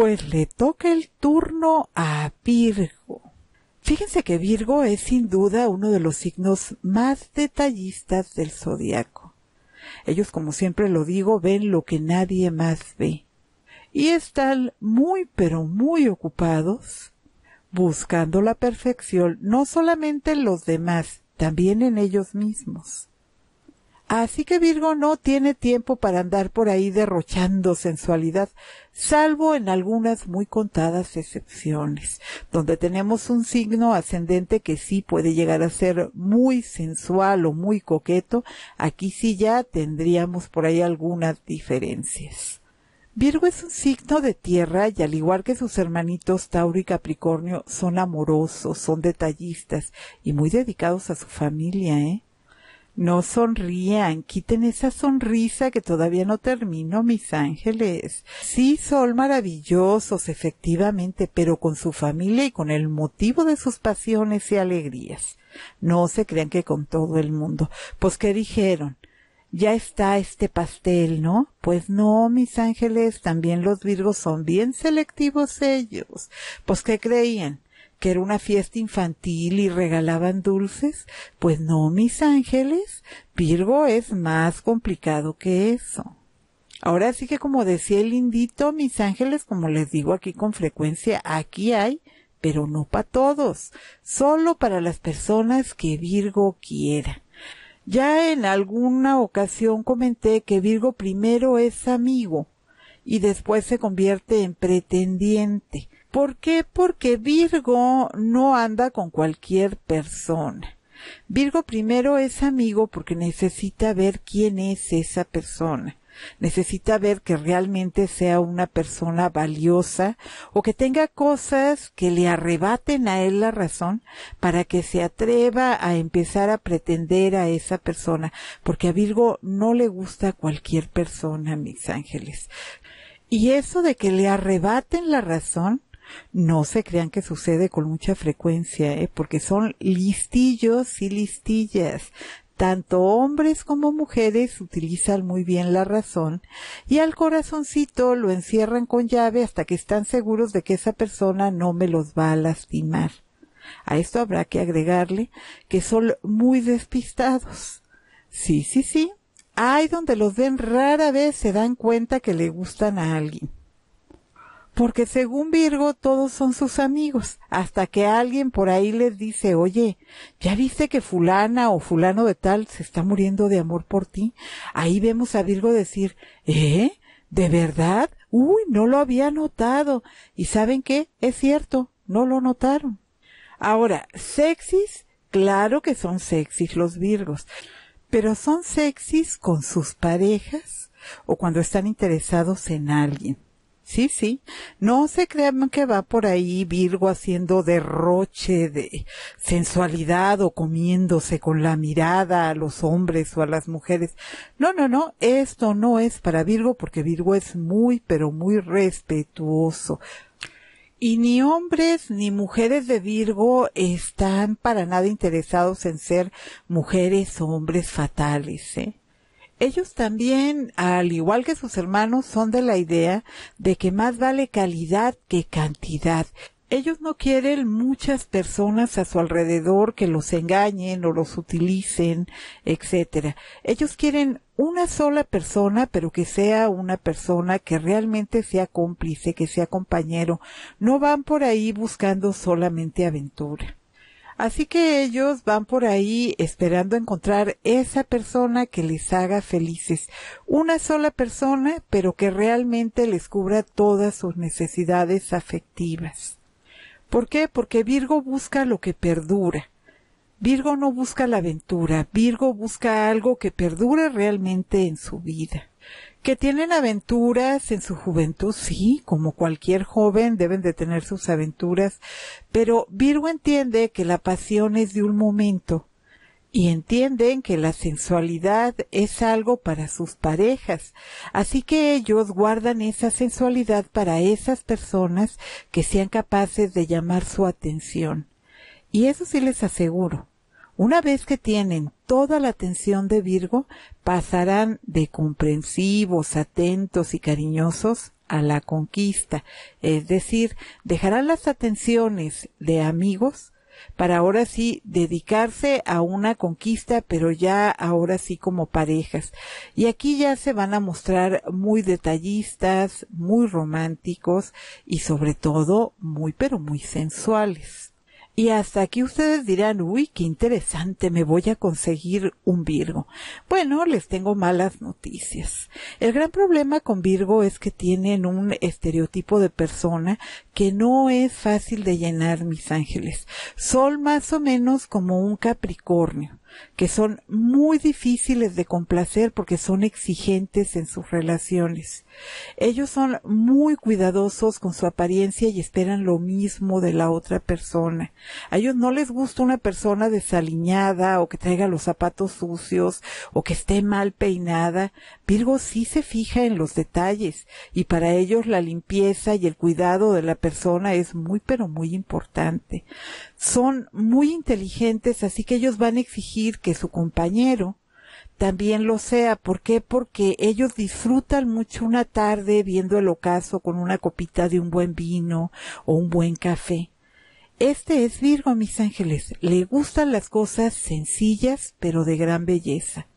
Pues le toca el turno a Virgo. Fíjense que Virgo es sin duda uno de los signos más detallistas del zodiaco. Ellos, como siempre lo digo, ven lo que nadie más ve. Y están muy, pero muy ocupados buscando la perfección no solamente en los demás, también en ellos mismos. Así que Virgo no tiene tiempo para andar por ahí derrochando sensualidad, salvo en algunas muy contadas excepciones, donde tenemos un signo ascendente que sí puede llegar a ser muy sensual o muy coqueto, aquí sí ya tendríamos por ahí algunas diferencias. Virgo es un signo de tierra y al igual que sus hermanitos Tauro y Capricornio son amorosos, son detallistas y muy dedicados a su familia, ¿eh? No sonrían, quiten esa sonrisa que todavía no termino, mis ángeles. Sí, son maravillosos, efectivamente, pero con su familia y con el motivo de sus pasiones y alegrías. No se crean que con todo el mundo. Pues, ¿qué dijeron? ya está este pastel, ¿no? Pues no, mis ángeles, también los virgos son bien selectivos ellos. Pues ¿qué creían? que era una fiesta infantil y regalaban dulces. Pues no, mis ángeles, Virgo es más complicado que eso. Ahora sí que como decía el indito mis ángeles, como les digo aquí con frecuencia, aquí hay, pero no para todos, solo para las personas que Virgo quiera. Ya en alguna ocasión comenté que Virgo primero es amigo y después se convierte en pretendiente. ¿Por qué? Porque Virgo no anda con cualquier persona. Virgo primero es amigo porque necesita ver quién es esa persona. Necesita ver que realmente sea una persona valiosa o que tenga cosas que le arrebaten a él la razón para que se atreva a empezar a pretender a esa persona, porque a Virgo no le gusta cualquier persona, mis ángeles. Y eso de que le arrebaten la razón, no se crean que sucede con mucha frecuencia, ¿eh? porque son listillos y listillas. Tanto hombres como mujeres utilizan muy bien la razón y al corazoncito lo encierran con llave hasta que están seguros de que esa persona no me los va a lastimar. A esto habrá que agregarle que son muy despistados. Sí, sí, sí. Hay donde los ven rara vez se dan cuenta que le gustan a alguien porque según Virgo todos son sus amigos, hasta que alguien por ahí les dice, oye, ya viste que fulana o fulano de tal se está muriendo de amor por ti. Ahí vemos a Virgo decir, ¿eh? ¿De verdad? Uy, no lo había notado. ¿Y saben qué? Es cierto, no lo notaron. Ahora, sexys, claro que son sexys los Virgos, pero son sexys con sus parejas o cuando están interesados en alguien. Sí, sí. No se crean que va por ahí Virgo haciendo derroche de sensualidad o comiéndose con la mirada a los hombres o a las mujeres. No, no, no. Esto no es para Virgo porque Virgo es muy, pero muy respetuoso. Y ni hombres ni mujeres de Virgo están para nada interesados en ser mujeres o hombres fatales, ¿eh? ellos también, al igual que sus hermanos, son de la idea de que más vale calidad que cantidad. Ellos no quieren muchas personas a su alrededor que los engañen o los utilicen, etc. Ellos quieren una sola persona, pero que sea una persona que realmente sea cómplice, que sea compañero. No van por ahí buscando solamente aventura. Así que ellos van por ahí esperando encontrar esa persona que les haga felices. Una sola persona, pero que realmente les cubra todas sus necesidades afectivas. ¿Por qué? Porque Virgo busca lo que perdura. Virgo no busca la aventura, Virgo busca algo que perdure realmente en su vida que tienen aventuras en su juventud, sí, como cualquier joven deben de tener sus aventuras, pero Virgo entiende que la pasión es de un momento y entienden que la sensualidad es algo para sus parejas, así que ellos guardan esa sensualidad para esas personas que sean capaces de llamar su atención. Y eso sí les aseguro, una vez que tienen toda la atención de Virgo, pasarán de comprensivos, atentos y cariñosos a la conquista, es decir, dejarán las atenciones de amigos para ahora sí dedicarse a una conquista, pero ya ahora sí como parejas. Y aquí ya se van a mostrar muy detallistas, muy románticos y sobre todo muy pero muy sensuales. Y hasta aquí ustedes dirán, uy, qué interesante, me voy a conseguir un Virgo. Bueno, les tengo malas noticias. El gran problema con Virgo es que tienen un estereotipo de persona que no es fácil de llenar, mis ángeles. Son más o menos como un Capricornio que son muy difíciles de complacer porque son exigentes en sus relaciones. Ellos son muy cuidadosos con su apariencia y esperan lo mismo de la otra persona. A ellos no les gusta una persona desaliñada o que traiga los zapatos sucios o que esté mal peinada. Virgo sí se fija en los detalles y para ellos la limpieza y el cuidado de la persona es muy pero muy importante. Son muy inteligentes, así que ellos van a exigir que su compañero también lo sea. ¿Por qué? Porque ellos disfrutan mucho una tarde viendo el ocaso con una copita de un buen vino o un buen café. Este es Virgo, mis ángeles. Le gustan las cosas sencillas, pero de gran belleza.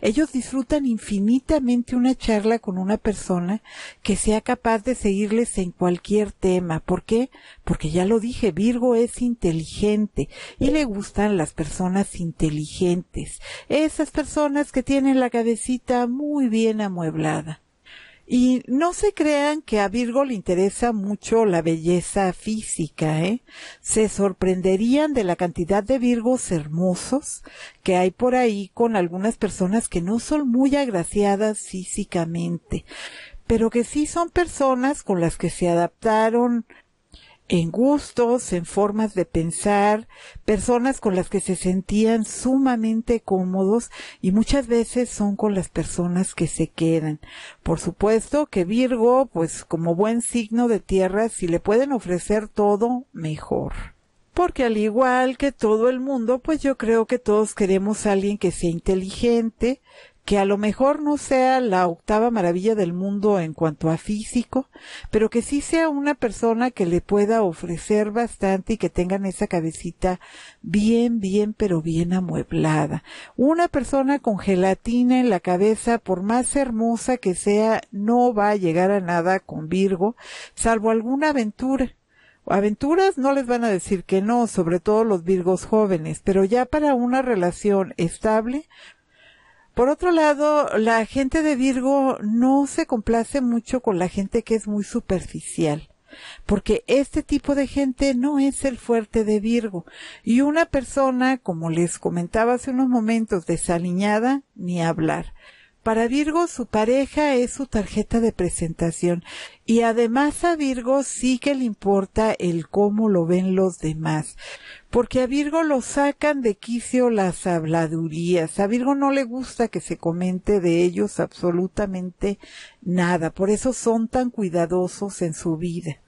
Ellos disfrutan infinitamente una charla con una persona que sea capaz de seguirles en cualquier tema. ¿Por qué? Porque ya lo dije, Virgo es inteligente y le gustan las personas inteligentes. Esas personas que tienen la cabecita muy bien amueblada. Y no se crean que a Virgo le interesa mucho la belleza física, ¿eh? Se sorprenderían de la cantidad de Virgos hermosos que hay por ahí con algunas personas que no son muy agraciadas físicamente, pero que sí son personas con las que se adaptaron en gustos, en formas de pensar, personas con las que se sentían sumamente cómodos y muchas veces son con las personas que se quedan. Por supuesto que Virgo, pues como buen signo de tierra, si le pueden ofrecer todo, mejor porque al igual que todo el mundo, pues yo creo que todos queremos a alguien que sea inteligente, que a lo mejor no sea la octava maravilla del mundo en cuanto a físico, pero que sí sea una persona que le pueda ofrecer bastante y que tengan esa cabecita bien, bien, pero bien amueblada. Una persona con gelatina en la cabeza, por más hermosa que sea, no va a llegar a nada con Virgo, salvo alguna aventura aventuras no les van a decir que no, sobre todo los virgos jóvenes, pero ya para una relación estable por otro lado, la gente de Virgo no se complace mucho con la gente que es muy superficial, porque este tipo de gente no es el fuerte de Virgo. Y una persona, como les comentaba hace unos momentos, desaliñada, ni hablar. Para Virgo su pareja es su tarjeta de presentación y además a Virgo sí que le importa el cómo lo ven los demás, porque a Virgo lo sacan de quicio las habladurías, a Virgo no le gusta que se comente de ellos absolutamente nada, por eso son tan cuidadosos en su vida.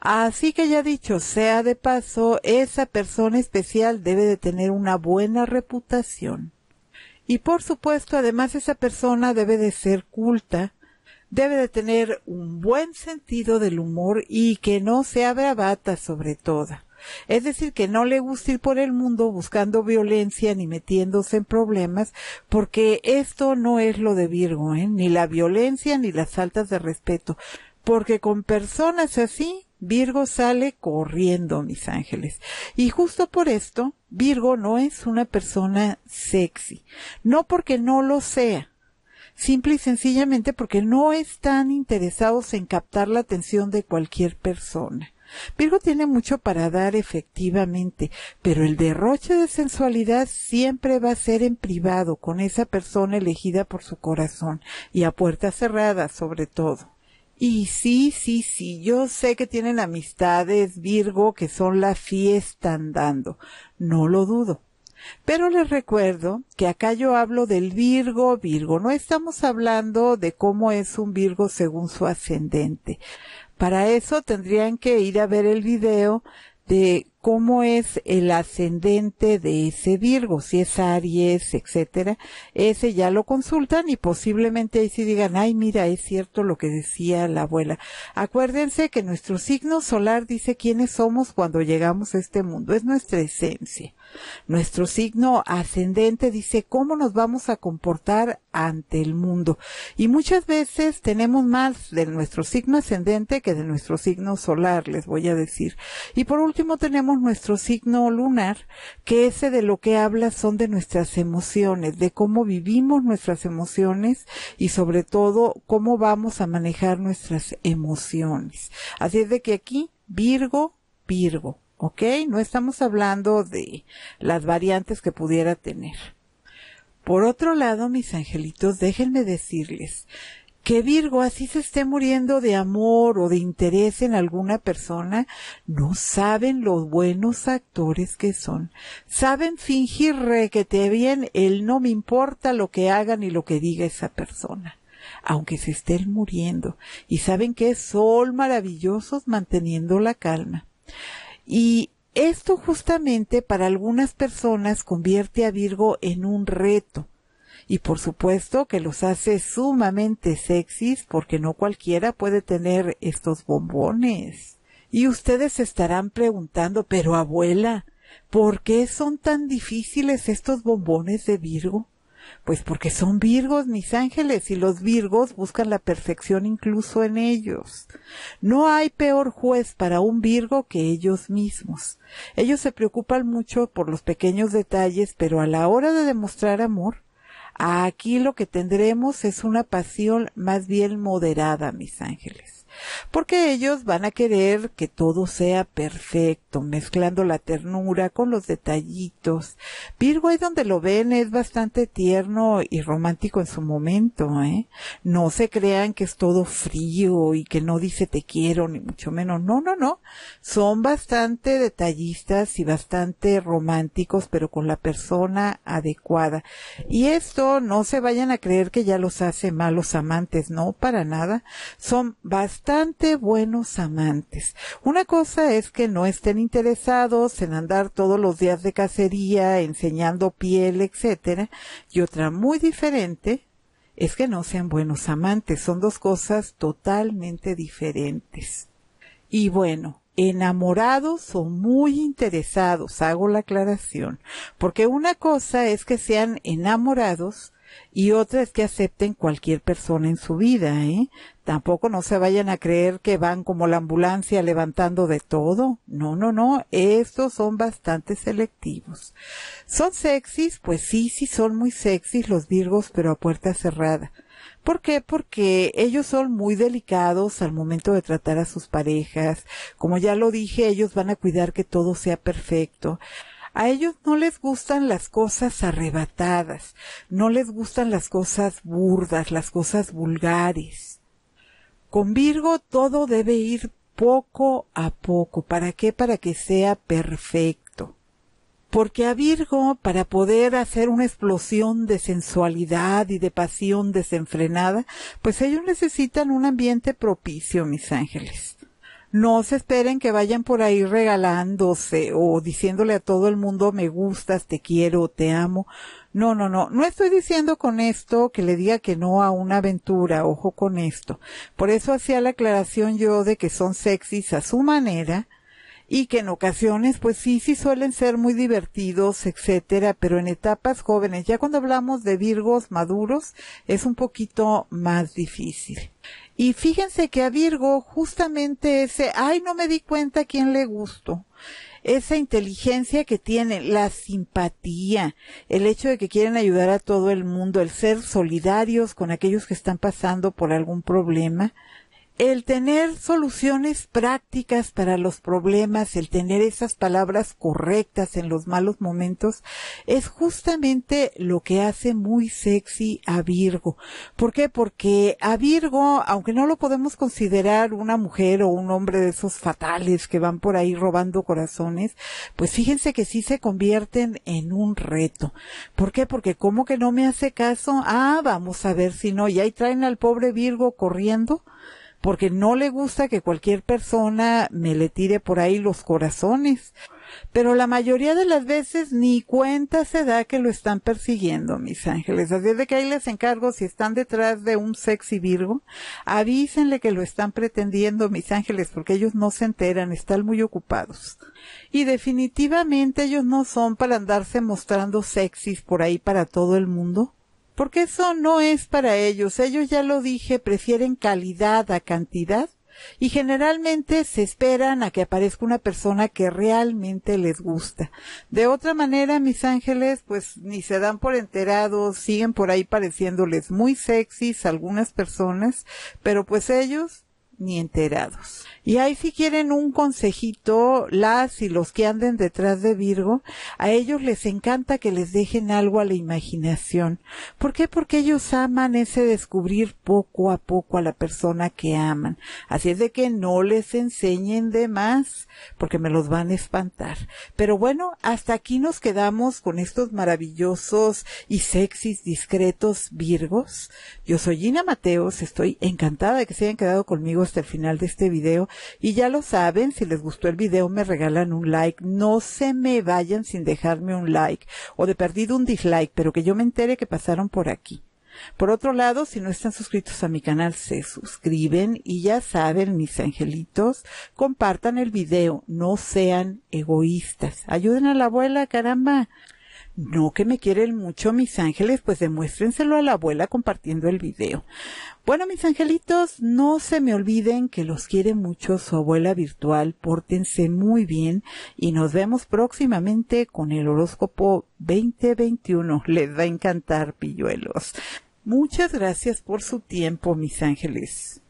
Así que ya dicho sea de paso, esa persona especial debe de tener una buena reputación. Y por supuesto, además esa persona debe de ser culta, debe de tener un buen sentido del humor y que no sea bravata sobre todo. Es decir, que no le guste ir por el mundo buscando violencia ni metiéndose en problemas, porque esto no es lo de Virgo, ¿eh? ni la violencia ni las faltas de respeto, porque con personas así Virgo sale corriendo, mis ángeles. Y justo por esto, Virgo no es una persona sexy. No porque no lo sea, simple y sencillamente porque no están interesados en captar la atención de cualquier persona. Virgo tiene mucho para dar efectivamente, pero el derroche de sensualidad siempre va a ser en privado, con esa persona elegida por su corazón y a puertas cerradas sobre todo. Y sí, sí, sí, yo sé que tienen amistades Virgo que son la fiesta andando, no lo dudo. Pero les recuerdo que acá yo hablo del Virgo, Virgo, no estamos hablando de cómo es un Virgo según su ascendente. Para eso tendrían que ir a ver el video de cómo es el ascendente de ese Virgo, si es Aries, etcétera, ese ya lo consultan y posiblemente ahí sí digan, ay, mira, es cierto lo que decía la abuela. Acuérdense que nuestro signo solar dice quiénes somos cuando llegamos a este mundo, es nuestra esencia. Nuestro signo ascendente dice cómo nos vamos a comportar ante el mundo. Y muchas veces tenemos más de nuestro signo ascendente que de nuestro signo solar, les voy a decir. Y por último tenemos nuestro signo lunar, que ese de lo que habla son de nuestras emociones, de cómo vivimos nuestras emociones y sobre todo cómo vamos a manejar nuestras emociones. Así es de que aquí, Virgo, Virgo. ¿ok? No estamos hablando de las variantes que pudiera tener. Por otro lado, mis angelitos, déjenme decirles que Virgo así se esté muriendo de amor o de interés en alguna persona, no saben los buenos actores que son. Saben fingir te bien el no me importa lo que hagan y lo que diga esa persona aunque se estén muriendo, y saben que son maravillosos manteniendo la calma. Y esto justamente para algunas personas convierte a Virgo en un reto. Y por supuesto que los hace sumamente sexys porque no cualquiera puede tener estos bombones. Y ustedes estarán preguntando, pero abuela, ¿por qué son tan difíciles estos bombones de Virgo? Pues porque son virgos, mis ángeles, y los virgos buscan la perfección incluso en ellos. No hay peor juez para un virgo que ellos mismos. Ellos se preocupan mucho por los pequeños detalles, pero a la hora de demostrar amor, aquí lo que tendremos es una pasión más bien moderada, mis ángeles porque ellos van a querer que todo sea perfecto, mezclando la ternura con los detallitos. Virgo ahí donde lo ven es bastante tierno y romántico en su momento, ¿eh? No se crean que es todo frío y que no dice te quiero, ni mucho menos. No, no, no. Son bastante detallistas y bastante románticos, pero con la persona adecuada. Y esto no se vayan a creer que ya los hace malos amantes, no, para nada. Son bastante bastante buenos amantes. Una cosa es que no estén interesados en andar todos los días de cacería, enseñando piel, etcétera, y otra muy diferente es que no sean buenos amantes. Son dos cosas totalmente diferentes. Y bueno, enamorados o muy interesados, hago la aclaración, porque una cosa es que sean enamorados y otra es que acepten cualquier persona en su vida, ¿eh? tampoco no se vayan a creer que van como la ambulancia levantando de todo. No, no, no, estos son bastante selectivos. ¿Son sexys? Pues sí, sí son muy sexys los Virgos, pero a puerta cerrada. ¿Por qué? Porque ellos son muy delicados al momento de tratar a sus parejas. Como ya lo dije, ellos van a cuidar que todo sea perfecto. A ellos no les gustan las cosas arrebatadas, no les gustan las cosas burdas, las cosas vulgares. Con Virgo todo debe ir poco a poco. ¿Para qué? Para que sea perfecto. Porque a Virgo, para poder hacer una explosión de sensualidad y de pasión desenfrenada, pues ellos necesitan un ambiente propicio, mis ángeles no se esperen que vayan por ahí regalándose o diciéndole a todo el mundo me gustas, te quiero, te amo. No, no, no. No estoy diciendo con esto que le diga que no a una aventura. Ojo con esto. Por eso hacía la aclaración yo de que son sexys a su manera y que en ocasiones pues sí, sí suelen ser muy divertidos, etcétera, pero en etapas jóvenes, ya cuando hablamos de virgos maduros, es un poquito más difícil. Y fíjense que a Virgo justamente ese, ay, no me di cuenta quién le gustó. Esa inteligencia que tiene, la simpatía, el hecho de que quieren ayudar a todo el mundo, el ser solidarios con aquellos que están pasando por algún problema, el tener soluciones prácticas para los problemas, el tener esas palabras correctas en los malos momentos, es justamente lo que hace muy sexy a Virgo. ¿Por qué? Porque a Virgo, aunque no lo podemos considerar una mujer o un hombre de esos fatales que van por ahí robando corazones, pues fíjense que sí se convierten en un reto. ¿Por qué? Porque como que no me hace caso, ah, vamos a ver si no, y ahí traen al pobre Virgo corriendo porque no le gusta que cualquier persona me le tire por ahí los corazones. Pero la mayoría de las veces ni cuenta se da que lo están persiguiendo, mis ángeles. Así de que ahí les encargo, si están detrás de un sexy Virgo, avísenle que lo están pretendiendo, mis ángeles, porque ellos no se enteran, están muy ocupados. Y definitivamente ellos no son para andarse mostrando sexys por ahí para todo el mundo porque eso no es para ellos. Ellos ya lo dije, prefieren calidad a cantidad y generalmente se esperan a que aparezca una persona que realmente les gusta. De otra manera, mis ángeles, pues ni se dan por enterados, siguen por ahí pareciéndoles muy sexys algunas personas, pero pues ellos ni enterados. Y ahí si quieren un consejito, las y los que anden detrás de Virgo, a ellos les encanta que les dejen algo a la imaginación. ¿Por qué? Porque ellos aman ese descubrir poco a poco a la persona que aman. Así es de que no les enseñen de más, porque me los van a espantar. Pero bueno, hasta aquí nos quedamos con estos maravillosos y sexys discretos Virgos. Yo soy Gina Mateos, estoy encantada de que se hayan quedado conmigo hasta el final de este video. Y ya lo saben, si les gustó el video me regalan un like. No se me vayan sin dejarme un like o de perdido un dislike, pero que yo me entere que pasaron por aquí. Por otro lado, si no están suscritos a mi canal, se suscriben y ya saben, mis angelitos, compartan el video, no sean egoístas. Ayuden a la abuela, caramba. No, que me quieren mucho mis ángeles, pues demuéstrenselo a la abuela compartiendo el video. Bueno, mis angelitos, no se me olviden que los quiere mucho su abuela virtual. Pórtense muy bien y nos vemos próximamente con el horóscopo 2021. Les va a encantar, pilluelos. Muchas gracias por su tiempo, mis ángeles.